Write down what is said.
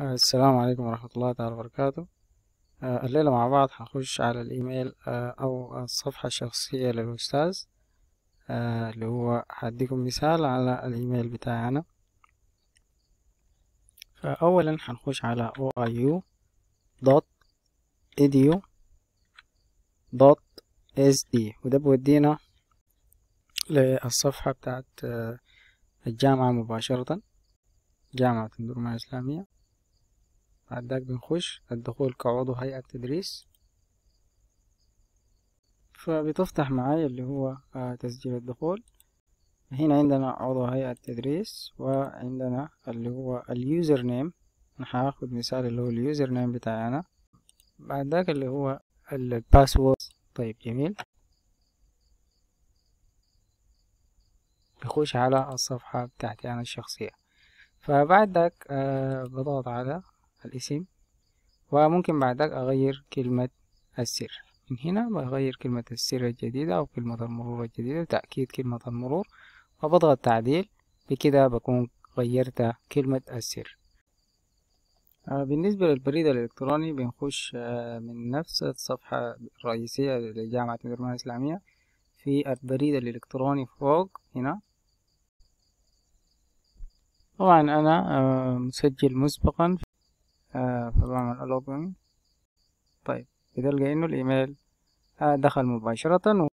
السلام عليكم ورحمة الله تعالى وبركاته آه، الليلة مع بعض هنخش على الإيميل آه، أو الصفحة الشخصية للأستاذ آه، اللي هو هديكم مثال على الإيميل بتاعي أنا فأولا هنخش على oiu.edu.sd وده بيودينا للصفحة بتاعت الجامعة مباشرة جامعة الدرمانية الإسلامية وعندك بنخش الدخول كعضو هيئة تدريس فبتفتح معايا اللي هو آه، تسجيل الدخول هنا عندنا عضو هيئة تدريس وعندنا اللي هو اليوزر نيم انا هاخد مثال اللي هو اليوزر نيم بتاعنا بعد ذاك اللي هو الباسورد طيب جميل بخش على الصفحة بتاعتي أنا الشخصية فبعد ذاك آه، بضغط على الاسم وممكن بعدك أغير كلمة السر من هنا بغير كلمة السر الجديدة أو كلمة المرور الجديدة تأكيد كلمة المرور وبضغط تعديل بكده بكون غيرت كلمة السر بالنسبة للبريد الإلكتروني بنخش من نفس الصفحة الرئيسية لجامعة مدرمان الإسلامية في البريد الإلكتروني فوق هنا طبعا أنا مسجل مسبقا آه فبعمل لوجن طيب بتلقى انه الايميل آه دخل مباشرة